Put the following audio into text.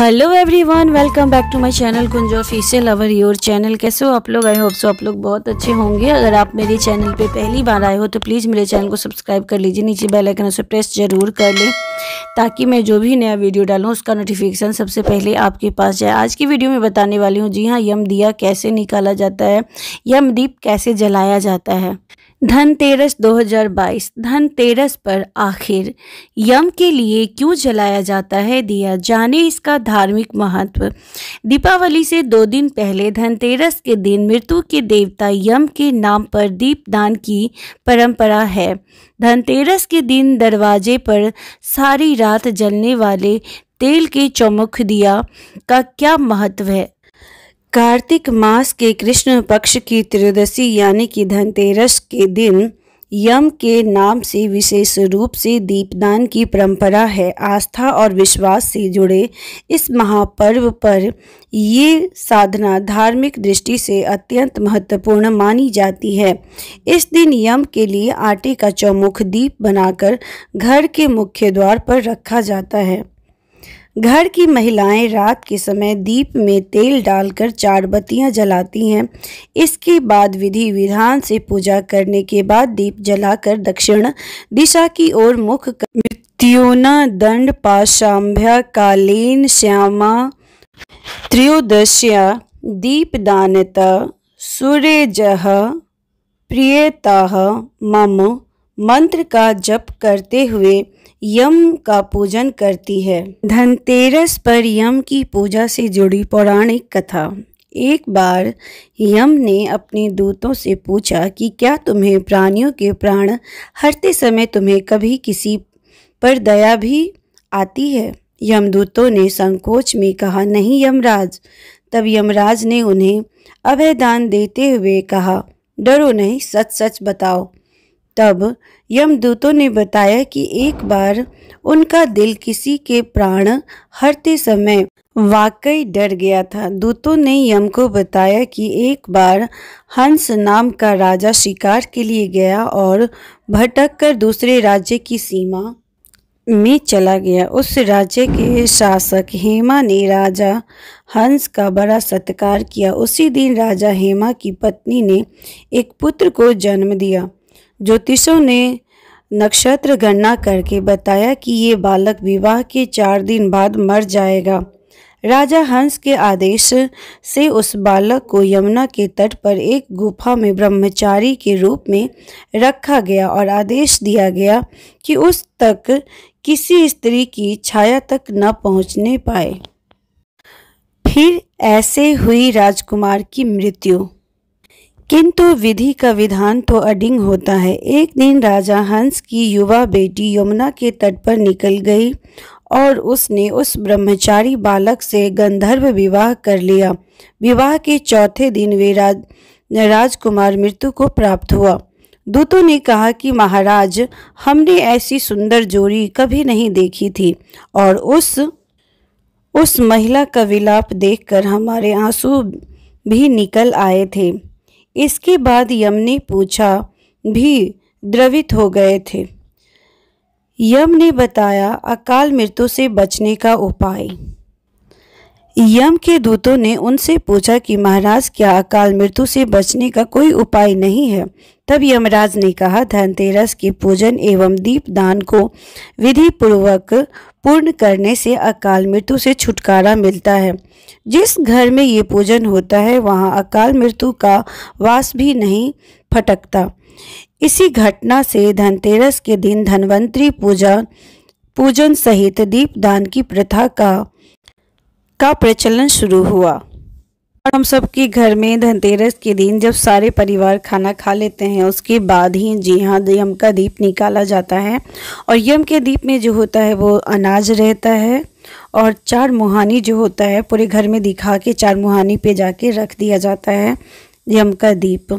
hello everyone welcome back to my channel Kunj official our your channel कैसे हो आप लोग आई होप सो आप लोग बहुत अच्छे होंगे अगर आप मेरे चैनल पे पहली बार आए हो तो प्लीज़ मेरे चैनल को सब्सक्राइब कर लीजिए नीचे बेल आइकन उसे प्रेस जरूर कर लें ताकि मैं जो भी नया वीडियो डालूँ उसका नोटिफिकेशन सबसे पहले आपके पास जाए आज की वीडियो में बताने वाली हूँ जी हाँ यम दिया कैसे निकाला जाता है यम दीप कैसे जलाया जाता है धनतेरस 2022 धनतेरस पर आखिर यम के लिए क्यों जलाया जाता है दिया जाने इसका धार्मिक महत्व दीपावली से दो दिन पहले धनतेरस के दिन मृत्यु के देवता यम के नाम पर दीप दान की परंपरा है धनतेरस के दिन दरवाजे पर सारी रात जलने वाले तेल के चौमुख दिया का क्या महत्व है कार्तिक मास के कृष्ण पक्ष की त्रयोदशी यानी कि धनतेरस के दिन यम के नाम से विशेष रूप से दीपदान की परंपरा है आस्था और विश्वास से जुड़े इस महापर्व पर ये साधना धार्मिक दृष्टि से अत्यंत महत्वपूर्ण मानी जाती है इस दिन यम के लिए आटे का चौमुख दीप बनाकर घर के मुख्य द्वार पर रखा जाता है घर की महिलाएं रात के समय दीप में तेल डालकर चार बत्तियाँ जलाती हैं इसके बाद विधि विधान से पूजा करने के बाद दीप जलाकर दक्षिण दिशा की ओर मुख मृत्युना दंड पाशाभ्या कालीन श्यामा त्रयोदश्या दीपदानता सूर्यजह प्रियता मम मंत्र का जप करते हुए यम का पूजन करती है धनतेरस पर यम की पूजा से जुड़ी पौराणिक कथा एक बार यम ने अपने दूतों से पूछा कि क्या तुम्हें प्राणियों के प्राण हरते समय तुम्हें कभी किसी पर दया भी आती है यमदूतों ने संकोच में कहा नहीं यमराज तब यमराज ने उन्हें दान देते हुए कहा डरो नहीं सच सच बताओ तब यमदूतों ने बताया कि एक बार उनका दिल किसी के प्राण हरते समय वाकई डर गया था दूतों ने यम को बताया कि एक बार हंस नाम का राजा शिकार के लिए गया और भटक कर दूसरे राज्य की सीमा में चला गया उस राज्य के शासक हेमा ने राजा हंस का बड़ा सत्कार किया उसी दिन राजा हेमा की पत्नी ने एक पुत्र को जन्म दिया ज्योतिषों ने नक्षत्र गणना करके बताया कि ये बालक विवाह के चार दिन बाद मर जाएगा राजा हंस के आदेश से उस बालक को यमुना के तट पर एक गुफा में ब्रह्मचारी के रूप में रखा गया और आदेश दिया गया कि उस तक किसी स्त्री की छाया तक न पहुंचने पाए फिर ऐसे हुई राजकुमार की मृत्यु किंतु विधि का विधान तो अडिंग होता है एक दिन राजा हंस की युवा बेटी यमुना के तट पर निकल गई और उसने उस ब्रह्मचारी बालक से गंधर्व विवाह कर लिया विवाह के चौथे दिन वे राज राजकुमार मृत्यु को प्राप्त हुआ दूतों ने कहा कि महाराज हमने ऐसी सुंदर जोड़ी कभी नहीं देखी थी और उस उस महिला का विलाप देखकर हमारे आंसू भी निकल आए थे इसके बाद यम ने पूछा भी द्रवित हो गए थे यम ने बताया अकाल मृत्यु से बचने का उपाय यम के दूतों ने उनसे पूछा कि महाराज क्या अकाल मृत्यु से बचने का कोई उपाय नहीं है तब यमराज ने कहा धनतेरस के पूजन एवं दीप दान को विधि पूर्वक पूर्ण करने से अकाल मृत्यु से छुटकारा मिलता है जिस घर में ये पूजन होता है वहाँ अकाल मृत्यु का वास भी नहीं फटकता इसी घटना से धनतेरस के दिन धनवंतरी पूजा पूजन सहित दीपदान की प्रथा का का प्रचलन शुरू हुआ और हम सबके घर में धनतेरस के दिन जब सारे परिवार खाना खा लेते हैं उसके बाद ही जी हाँ यम का दीप निकाला जाता है और यम के दीप में जो होता है वो अनाज रहता है और चार मुहानी जो होता है पूरे घर में दिखा के चार मुहानी पे जाके रख दिया जाता है यम का दीप